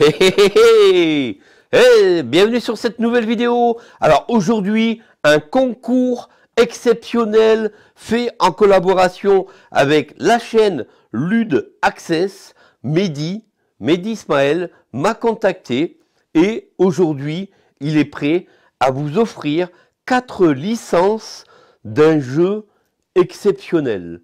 hé hé hé hé Bienvenue sur cette nouvelle vidéo. Alors aujourd'hui, un concours exceptionnel fait en collaboration avec la chaîne Lude Access. Mehdi, Mehdi Ismaël m'a contacté et aujourd'hui, il est prêt à vous offrir quatre licences d'un jeu exceptionnel,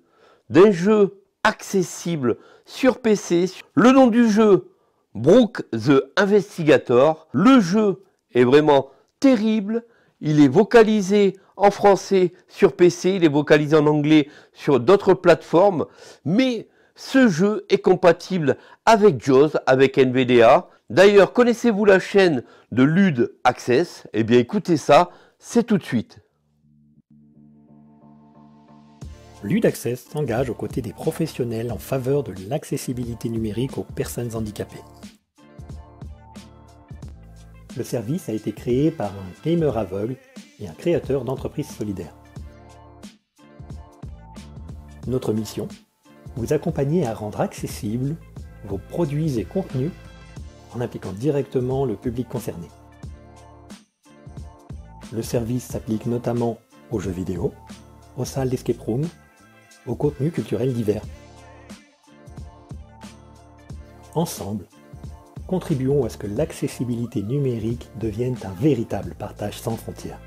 d'un jeu accessible sur PC. Le nom du jeu, Brook the Investigator. Le jeu est vraiment terrible. Il est vocalisé en français sur PC, il est vocalisé en anglais sur d'autres plateformes, mais ce jeu est compatible avec JAWS, avec NVDA. D'ailleurs, connaissez-vous la chaîne de Lude Access Eh bien écoutez ça, c'est tout de suite. L'UDACCESS s'engage aux côtés des professionnels en faveur de l'accessibilité numérique aux personnes handicapées. Le service a été créé par un gamer aveugle et un créateur d'entreprises solidaires. Notre mission Vous accompagner à rendre accessibles vos produits et contenus en impliquant directement le public concerné. Le service s'applique notamment aux jeux vidéo, aux salles d'escape room contenu contenus culturels divers. Ensemble, contribuons à ce que l'accessibilité numérique devienne un véritable partage sans frontières.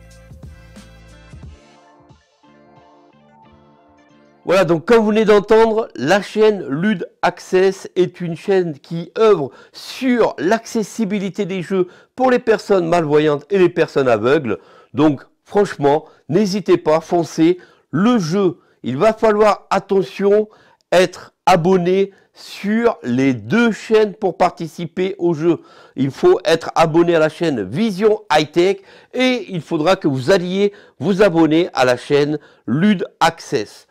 Voilà, donc comme vous venez d'entendre, la chaîne Lud Access est une chaîne qui œuvre sur l'accessibilité des jeux pour les personnes malvoyantes et les personnes aveugles. Donc franchement, n'hésitez pas, foncez. Le jeu il va falloir attention être abonné sur les deux chaînes pour participer au jeu. Il faut être abonné à la chaîne Vision Hightech Tech et il faudra que vous alliez vous abonner à la chaîne Lud Access.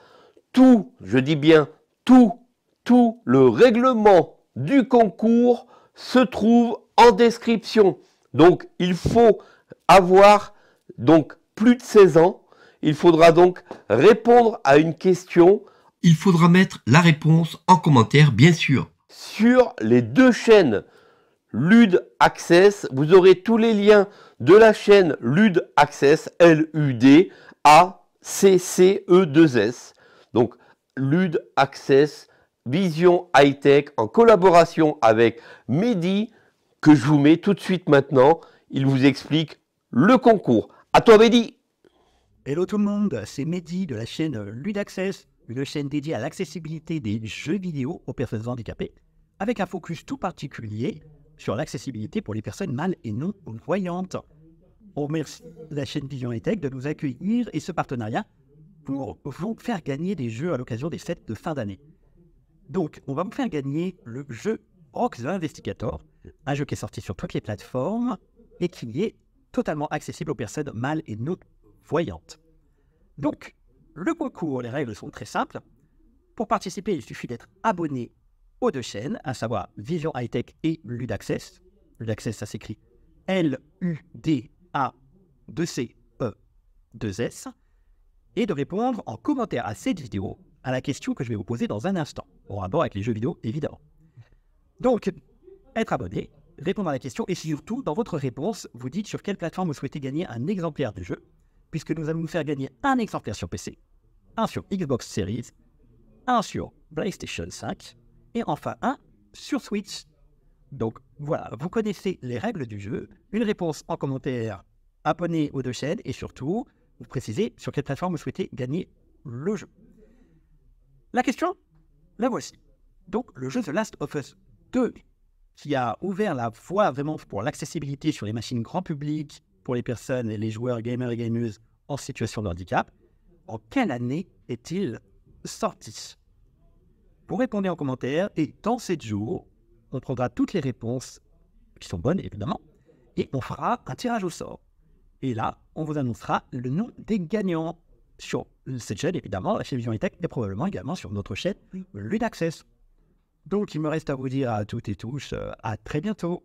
Tout, je dis bien tout, tout le règlement du concours se trouve en description. Donc il faut avoir donc plus de 16 ans il faudra donc répondre à une question. Il faudra mettre la réponse en commentaire, bien sûr. Sur les deux chaînes Lud Access, vous aurez tous les liens de la chaîne Lud Access, L-U-D, A, C, C, E, 2 S. Donc, Lud Access, Vision High Tech, en collaboration avec Mehdi, que je vous mets tout de suite maintenant. Il vous explique le concours. À toi, Mehdi! Hello tout le monde, c'est Mehdi de la chaîne euh, Ludaccess, une chaîne dédiée à l'accessibilité des jeux vidéo aux personnes handicapées, avec un focus tout particulier sur l'accessibilité pour les personnes mâles et non voyantes. On remercie la chaîne Vision et Tech de nous accueillir et ce partenariat pour vous faire gagner des jeux à l'occasion des fêtes de fin d'année. Donc, on va vous faire gagner le jeu Rox Investigator, un jeu qui est sorti sur toutes les plateformes et qui est totalement accessible aux personnes mâles et non voyante. Donc, le concours, les règles sont très simples. Pour participer, il suffit d'être abonné aux deux chaînes, à savoir Vision High Tech et Ludaccess. Ludaccess, ça s'écrit L-U-D-A-2-C-E-2-S. Et de répondre en commentaire à cette vidéo à la question que je vais vous poser dans un instant, en rapport avec les jeux vidéo, évidemment. Donc, être abonné, répondre à la question et surtout, dans votre réponse, vous dites sur quelle plateforme vous souhaitez gagner un exemplaire du jeu puisque nous allons nous faire gagner un exemplaire sur PC, un sur Xbox Series, un sur PlayStation 5, et enfin un sur Switch. Donc voilà, vous connaissez les règles du jeu. Une réponse en commentaire, abonnez aux deux chaînes et surtout, vous précisez sur quelle plateforme vous souhaitez gagner le jeu. La question, la voici. Donc le jeu The Last of Us 2, qui a ouvert la voie vraiment pour l'accessibilité sur les machines grand public, pour les personnes et les joueurs gamers et gameuses en situation de handicap, en quelle année est-il sorti Vous répondez en commentaire et dans 7 jours, on prendra toutes les réponses qui sont bonnes évidemment et on fera un tirage au sort. Et là, on vous annoncera le nom des gagnants sur cette chaîne évidemment, la chaîne Vision et Tech et probablement également sur notre chaîne Access. Donc il me reste à vous dire à toutes et tous, euh, à très bientôt.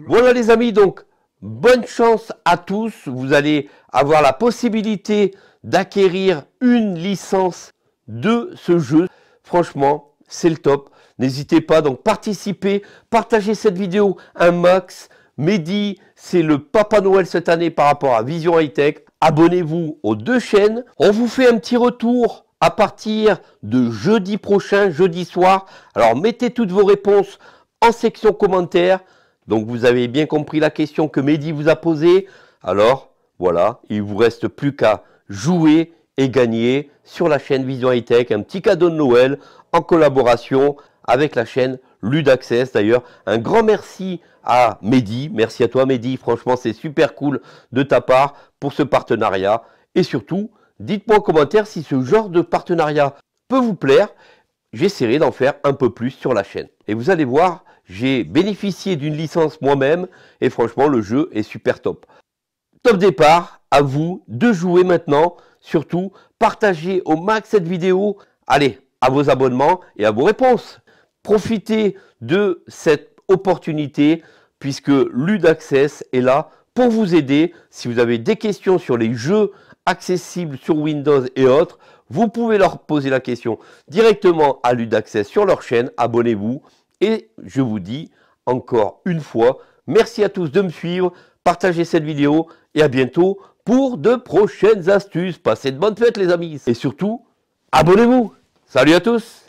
Voilà les amis, donc Bonne chance à tous. Vous allez avoir la possibilité d'acquérir une licence de ce jeu. Franchement, c'est le top. N'hésitez pas donc participer, partagez cette vidéo un max. Mehdi, c'est le Papa Noël cette année par rapport à Vision Hightech, Abonnez-vous aux deux chaînes. On vous fait un petit retour à partir de jeudi prochain, jeudi soir. Alors mettez toutes vos réponses en section commentaires. Donc vous avez bien compris la question que Mehdi vous a posée. Alors voilà, il vous reste plus qu'à jouer et gagner sur la chaîne Vision High Tech un petit cadeau de Noël en collaboration avec la chaîne Ludaccess. D'ailleurs, un grand merci à Mehdi. Merci à toi Mehdi. Franchement, c'est super cool de ta part pour ce partenariat. Et surtout, dites-moi en commentaire si ce genre de partenariat peut vous plaire. J'essaierai d'en faire un peu plus sur la chaîne. Et vous allez voir, j'ai bénéficié d'une licence moi-même et franchement le jeu est super top. Top départ, à vous de jouer maintenant. Surtout, partagez au max cette vidéo. Allez, à vos abonnements et à vos réponses. Profitez de cette opportunité puisque l'Udaccess est là pour vous aider. Si vous avez des questions sur les jeux accessibles sur Windows et autres, vous pouvez leur poser la question directement à l'Udaccess sur leur chaîne. Abonnez-vous. Et je vous dis encore une fois, merci à tous de me suivre, partagez cette vidéo et à bientôt pour de prochaines astuces. Passez de bonnes fêtes les amis et surtout, abonnez-vous. Salut à tous